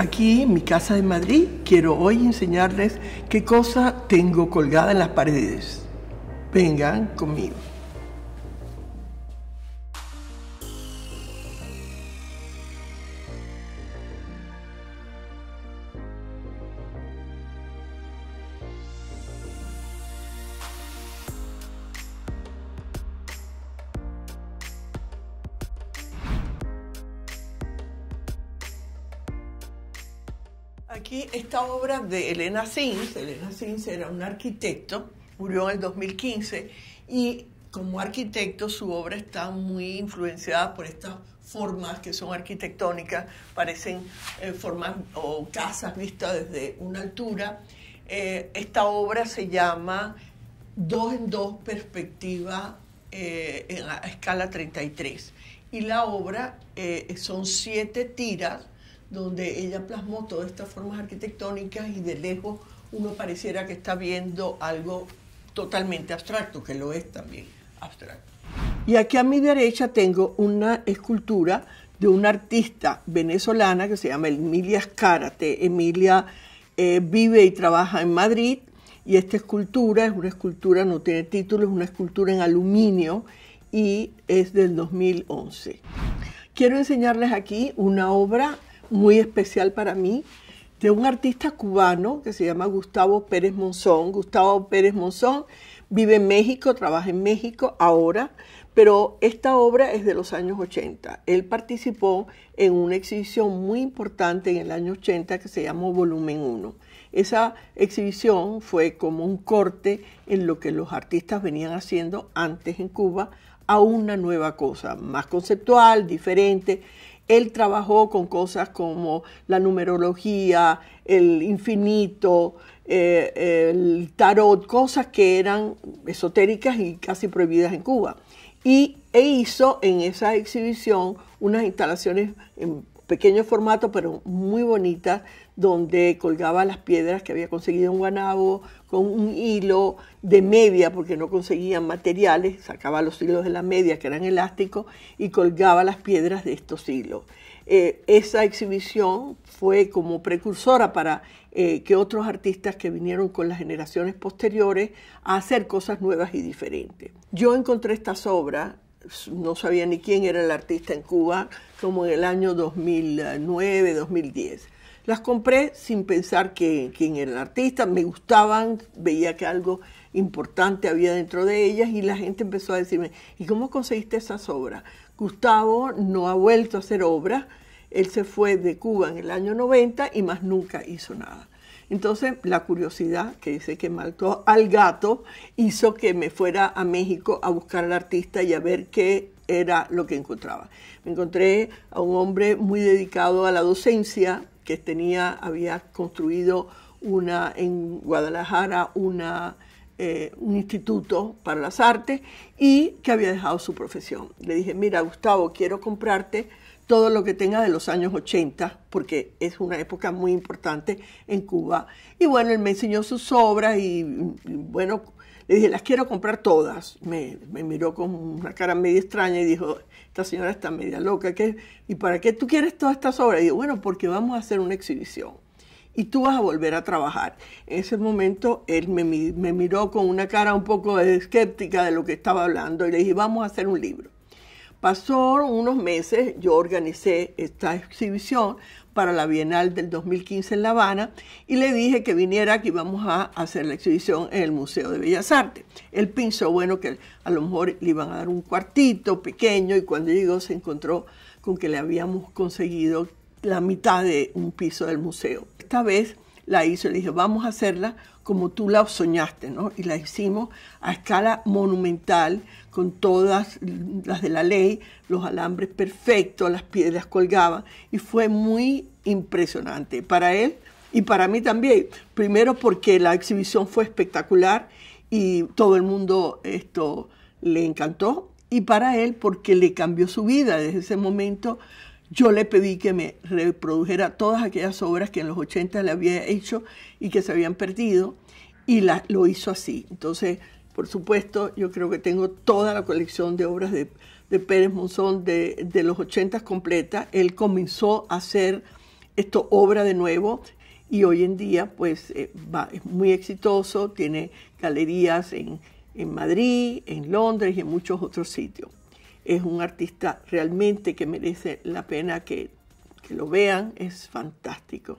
Aquí en mi casa de Madrid quiero hoy enseñarles qué cosa tengo colgada en las paredes. Vengan conmigo. Aquí esta obra de Elena Sins Elena Sins era un arquitecto, murió en el 2015 y como arquitecto su obra está muy influenciada por estas formas que son arquitectónicas, parecen eh, formas o casas vistas desde una altura. Eh, esta obra se llama Dos en dos perspectiva eh, a escala 33 y la obra eh, son siete tiras donde ella plasmó todas estas formas arquitectónicas y de lejos uno pareciera que está viendo algo totalmente abstracto, que lo es también abstracto. Y aquí a mi derecha tengo una escultura de una artista venezolana que se llama Emilia Escárate. Emilia eh, vive y trabaja en Madrid y esta escultura es una escultura, no tiene título, es una escultura en aluminio y es del 2011. Quiero enseñarles aquí una obra muy especial para mí de un artista cubano que se llama Gustavo Pérez Monzón. Gustavo Pérez Monzón vive en México, trabaja en México ahora, pero esta obra es de los años 80. Él participó en una exhibición muy importante en el año 80 que se llamó Volumen 1. Esa exhibición fue como un corte en lo que los artistas venían haciendo antes en Cuba a una nueva cosa, más conceptual, diferente. Él trabajó con cosas como la numerología, el infinito, eh, el tarot, cosas que eran esotéricas y casi prohibidas en Cuba. Y e hizo en esa exhibición unas instalaciones pequeño formato, pero muy bonita, donde colgaba las piedras que había conseguido en Guanabo con un hilo de media, porque no conseguían materiales, sacaba los hilos de la media, que eran elásticos, y colgaba las piedras de estos hilos. Eh, esa exhibición fue como precursora para eh, que otros artistas que vinieron con las generaciones posteriores a hacer cosas nuevas y diferentes. Yo encontré estas obras no sabía ni quién era el artista en Cuba, como en el año 2009, 2010. Las compré sin pensar que, quién era el artista, me gustaban, veía que algo importante había dentro de ellas y la gente empezó a decirme, ¿y cómo conseguiste esas obras? Gustavo no ha vuelto a hacer obras, él se fue de Cuba en el año 90 y más nunca hizo nada. Entonces, la curiosidad que dice que marcó al gato hizo que me fuera a México a buscar al artista y a ver qué era lo que encontraba. Me encontré a un hombre muy dedicado a la docencia que tenía, había construido una en Guadalajara eh, un instituto para las artes y que había dejado su profesión. Le dije, mira Gustavo, quiero comprarte todo lo que tenga de los años 80, porque es una época muy importante en Cuba. Y bueno, él me enseñó sus obras y, mm, bueno, le dije, las quiero comprar todas. Me, miró con una cara medio extraña y dijo, esta señora está media loca, ¿qué? ¿y para qué tú quieres todas estas obras? Y yo, bueno, porque vamos a hacer una exhibición y tú vas a volver a trabajar. En ese momento él me, me miró con una cara un poco escéptica de lo que estaba hablando y le dije, vamos a hacer un libro. Pasó unos meses, yo organicé esta exhibición para la Bienal del 2015 en La Habana y le dije que viniera, que íbamos a hacer la exhibición en el Museo de Bellas Artes. Él pensó, bueno, que a lo mejor le iban a dar un cuartito pequeño y cuando llegó se encontró con que le habíamos conseguido la mitad de un piso del museo. Esta vez la hizo. Le dije, vamos a hacerla como tú la soñaste, ¿no? Y la hicimos a escala monumental, con todas las de la ley, los alambres perfectos, las piedras colgaban, y fue muy impresionante para él y para mí también. Primero porque la exhibición fue espectacular y todo el mundo esto le encantó, y para él porque le cambió su vida desde ese momento yo le pedí que me reprodujera todas aquellas obras que en los 80 le había hecho y que se habían perdido, y lo hizo así. Entonces, por supuesto, yo creo que tengo toda la colección de obras de, Pérez Monzón de, los 80 completas. Él comenzó a hacer esto obra de nuevo y hoy en día pues eh, es muy exitoso, tiene galerías en, en Madrid, en Londres y en muchos otros sitios es un artista realmente que merece la pena que, lo vean, es fantástico.